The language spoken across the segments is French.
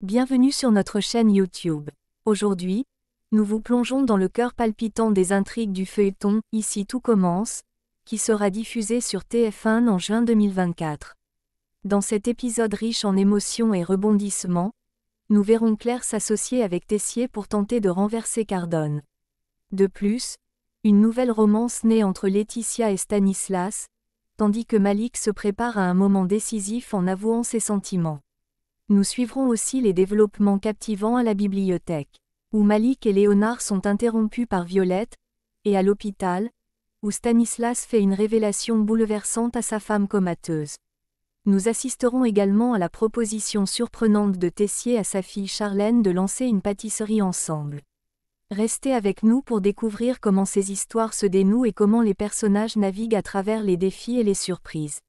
Bienvenue sur notre chaîne YouTube. Aujourd'hui, nous vous plongeons dans le cœur palpitant des intrigues du feuilleton Ici tout commence, qui sera diffusé sur TF1 en juin 2024. Dans cet épisode riche en émotions et rebondissements, nous verrons Claire s'associer avec Tessier pour tenter de renverser Cardone. De plus, une nouvelle romance naît entre Laetitia et Stanislas, tandis que Malik se prépare à un moment décisif en avouant ses sentiments. Nous suivrons aussi les développements captivants à la bibliothèque, où Malik et Léonard sont interrompus par Violette, et à l'hôpital, où Stanislas fait une révélation bouleversante à sa femme comateuse. Nous assisterons également à la proposition surprenante de Tessier à sa fille Charlène de lancer une pâtisserie ensemble. Restez avec nous pour découvrir comment ces histoires se dénouent et comment les personnages naviguent à travers les défis et les surprises.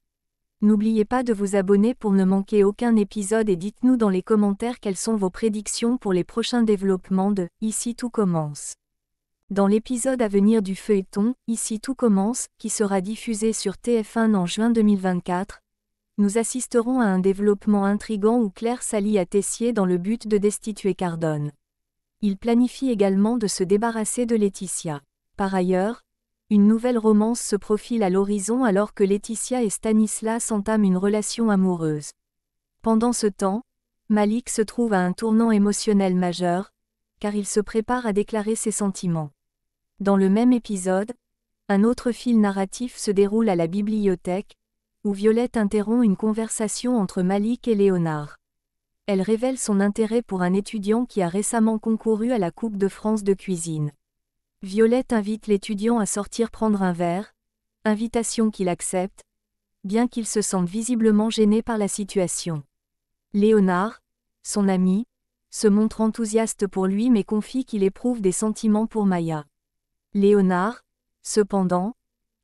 N'oubliez pas de vous abonner pour ne manquer aucun épisode et dites-nous dans les commentaires quelles sont vos prédictions pour les prochains développements de Ici tout commence. Dans l'épisode à venir du feuilleton Ici tout commence, qui sera diffusé sur TF1 en juin 2024, nous assisterons à un développement intrigant où Claire s'allie à Tessier dans le but de destituer Cardone. Il planifie également de se débarrasser de Laetitia. Par ailleurs, une nouvelle romance se profile à l'horizon alors que Laetitia et Stanislas entament une relation amoureuse. Pendant ce temps, Malik se trouve à un tournant émotionnel majeur, car il se prépare à déclarer ses sentiments. Dans le même épisode, un autre fil narratif se déroule à la bibliothèque, où Violette interrompt une conversation entre Malik et Léonard. Elle révèle son intérêt pour un étudiant qui a récemment concouru à la Coupe de France de cuisine. Violette invite l'étudiant à sortir prendre un verre, invitation qu'il accepte, bien qu'il se sente visiblement gêné par la situation. Léonard, son ami, se montre enthousiaste pour lui mais confie qu'il éprouve des sentiments pour Maya. Léonard, cependant,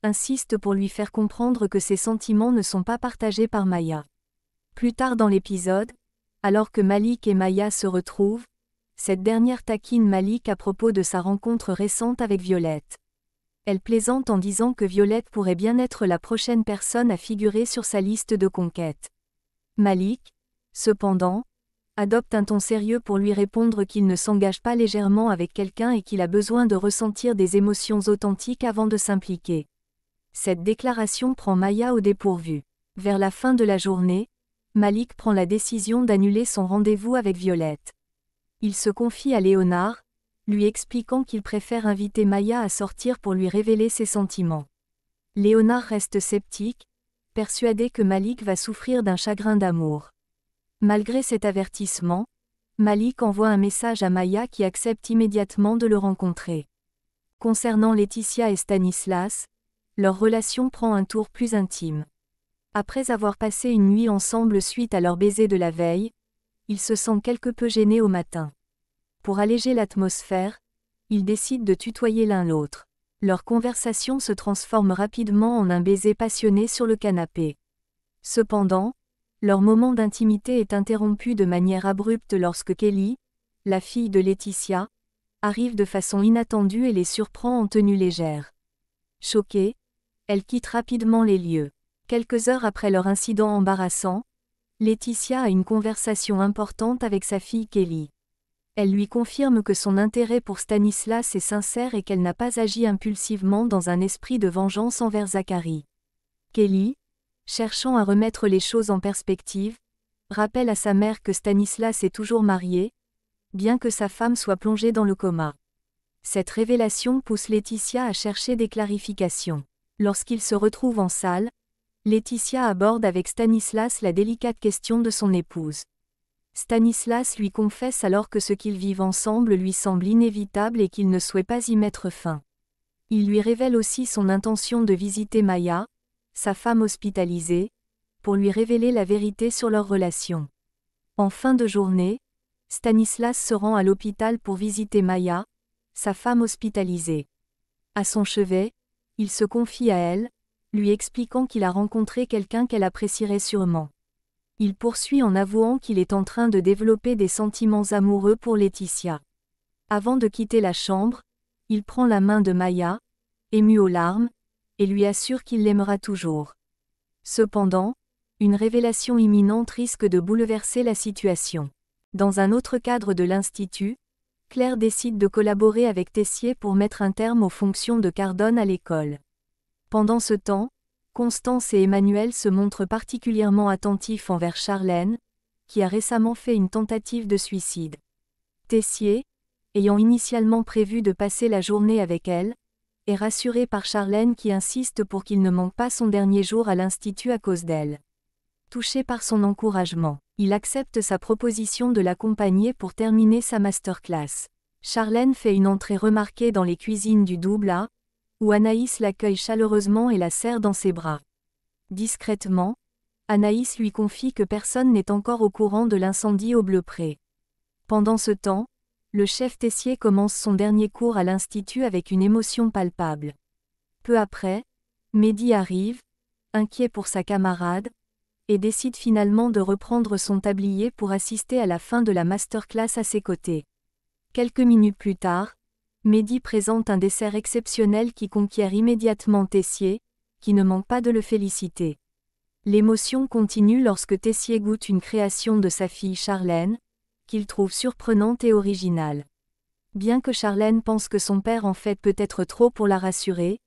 insiste pour lui faire comprendre que ses sentiments ne sont pas partagés par Maya. Plus tard dans l'épisode, alors que Malik et Maya se retrouvent, cette dernière taquine Malik à propos de sa rencontre récente avec Violette. Elle plaisante en disant que Violette pourrait bien être la prochaine personne à figurer sur sa liste de conquêtes. Malik, cependant, adopte un ton sérieux pour lui répondre qu'il ne s'engage pas légèrement avec quelqu'un et qu'il a besoin de ressentir des émotions authentiques avant de s'impliquer. Cette déclaration prend Maya au dépourvu. Vers la fin de la journée, Malik prend la décision d'annuler son rendez-vous avec Violette. Il se confie à Léonard, lui expliquant qu'il préfère inviter Maya à sortir pour lui révéler ses sentiments. Léonard reste sceptique, persuadé que Malik va souffrir d'un chagrin d'amour. Malgré cet avertissement, Malik envoie un message à Maya qui accepte immédiatement de le rencontrer. Concernant Laetitia et Stanislas, leur relation prend un tour plus intime. Après avoir passé une nuit ensemble suite à leur baiser de la veille, il se sent quelque peu gêné au matin. Pour alléger l'atmosphère, ils décident de tutoyer l'un l'autre. Leur conversation se transforme rapidement en un baiser passionné sur le canapé. Cependant, leur moment d'intimité est interrompu de manière abrupte lorsque Kelly, la fille de Laetitia, arrive de façon inattendue et les surprend en tenue légère. Choquée, elle quitte rapidement les lieux. Quelques heures après leur incident embarrassant, Laetitia a une conversation importante avec sa fille Kelly. Elle lui confirme que son intérêt pour Stanislas est sincère et qu'elle n'a pas agi impulsivement dans un esprit de vengeance envers Zachary. Kelly, cherchant à remettre les choses en perspective, rappelle à sa mère que Stanislas est toujours marié, bien que sa femme soit plongée dans le coma. Cette révélation pousse Laetitia à chercher des clarifications. Lorsqu'ils se retrouvent en salle, Laetitia aborde avec Stanislas la délicate question de son épouse. Stanislas lui confesse alors que ce qu'ils vivent ensemble lui semble inévitable et qu'il ne souhaite pas y mettre fin. Il lui révèle aussi son intention de visiter Maya, sa femme hospitalisée, pour lui révéler la vérité sur leur relation. En fin de journée, Stanislas se rend à l'hôpital pour visiter Maya, sa femme hospitalisée. À son chevet, il se confie à elle, lui expliquant qu'il a rencontré quelqu'un qu'elle apprécierait sûrement. Il poursuit en avouant qu'il est en train de développer des sentiments amoureux pour Laetitia. Avant de quitter la chambre, il prend la main de Maya, ému aux larmes, et lui assure qu'il l'aimera toujours. Cependant, une révélation imminente risque de bouleverser la situation. Dans un autre cadre de l'Institut, Claire décide de collaborer avec Tessier pour mettre un terme aux fonctions de Cardone à l'école. Pendant ce temps, Constance et Emmanuel se montrent particulièrement attentifs envers Charlène, qui a récemment fait une tentative de suicide. Tessier, ayant initialement prévu de passer la journée avec elle, est rassuré par Charlène qui insiste pour qu'il ne manque pas son dernier jour à l'Institut à cause d'elle. Touché par son encouragement, il accepte sa proposition de l'accompagner pour terminer sa masterclass. Charlène fait une entrée remarquée dans les cuisines du double A, où Anaïs l'accueille chaleureusement et la serre dans ses bras. Discrètement, Anaïs lui confie que personne n'est encore au courant de l'incendie au Bleu Bleupré. Pendant ce temps, le chef Tessier commence son dernier cours à l'Institut avec une émotion palpable. Peu après, Mehdi arrive, inquiet pour sa camarade, et décide finalement de reprendre son tablier pour assister à la fin de la masterclass à ses côtés. Quelques minutes plus tard, Mehdi présente un dessert exceptionnel qui conquiert immédiatement Tessier, qui ne manque pas de le féliciter. L'émotion continue lorsque Tessier goûte une création de sa fille Charlène, qu'il trouve surprenante et originale. Bien que Charlène pense que son père en fait peut-être trop pour la rassurer,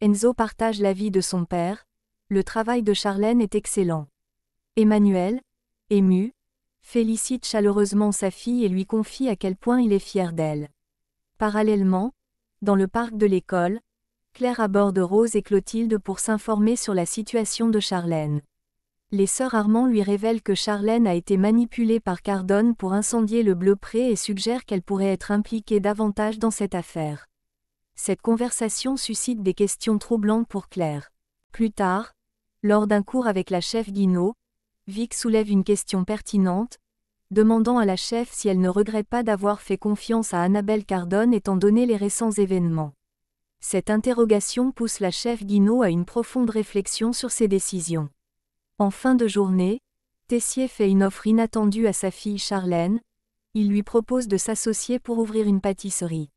Enzo partage l'avis de son père, le travail de Charlène est excellent. Emmanuel, ému, félicite chaleureusement sa fille et lui confie à quel point il est fier d'elle. Parallèlement, dans le parc de l'école, Claire aborde Rose et Clotilde pour s'informer sur la situation de Charlène. Les sœurs Armand lui révèlent que Charlène a été manipulée par Cardone pour incendier le bleu pré et suggèrent qu'elle pourrait être impliquée davantage dans cette affaire. Cette conversation suscite des questions troublantes pour Claire. Plus tard, lors d'un cours avec la chef Guinot, Vic soulève une question pertinente, demandant à la chef si elle ne regrette pas d'avoir fait confiance à Annabelle Cardone étant donné les récents événements. Cette interrogation pousse la chef Guinaud à une profonde réflexion sur ses décisions. En fin de journée, Tessier fait une offre inattendue à sa fille Charlène. Il lui propose de s'associer pour ouvrir une pâtisserie.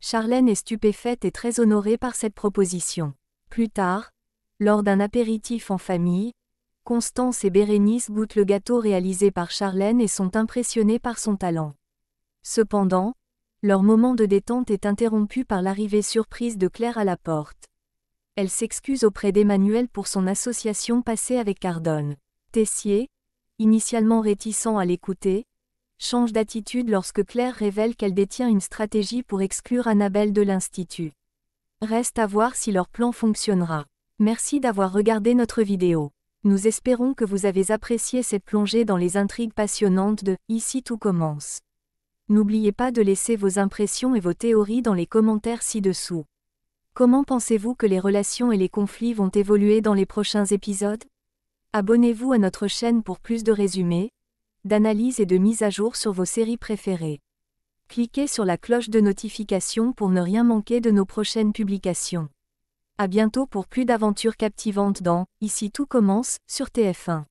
Charlène est stupéfaite et très honorée par cette proposition. Plus tard, lors d'un apéritif en famille, Constance et Bérénice goûtent le gâteau réalisé par Charlène et sont impressionnées par son talent. Cependant, leur moment de détente est interrompu par l'arrivée surprise de Claire à la porte. Elle s'excuse auprès d'Emmanuel pour son association passée avec Cardone. Tessier, initialement réticent à l'écouter, change d'attitude lorsque Claire révèle qu'elle détient une stratégie pour exclure Annabelle de l'Institut. Reste à voir si leur plan fonctionnera. Merci d'avoir regardé notre vidéo. Nous espérons que vous avez apprécié cette plongée dans les intrigues passionnantes de Ici tout commence. N'oubliez pas de laisser vos impressions et vos théories dans les commentaires ci-dessous. Comment pensez-vous que les relations et les conflits vont évoluer dans les prochains épisodes Abonnez-vous à notre chaîne pour plus de résumés, d'analyses et de mises à jour sur vos séries préférées. Cliquez sur la cloche de notification pour ne rien manquer de nos prochaines publications. À bientôt pour plus d'aventures captivantes dans Ici tout commence sur TF1.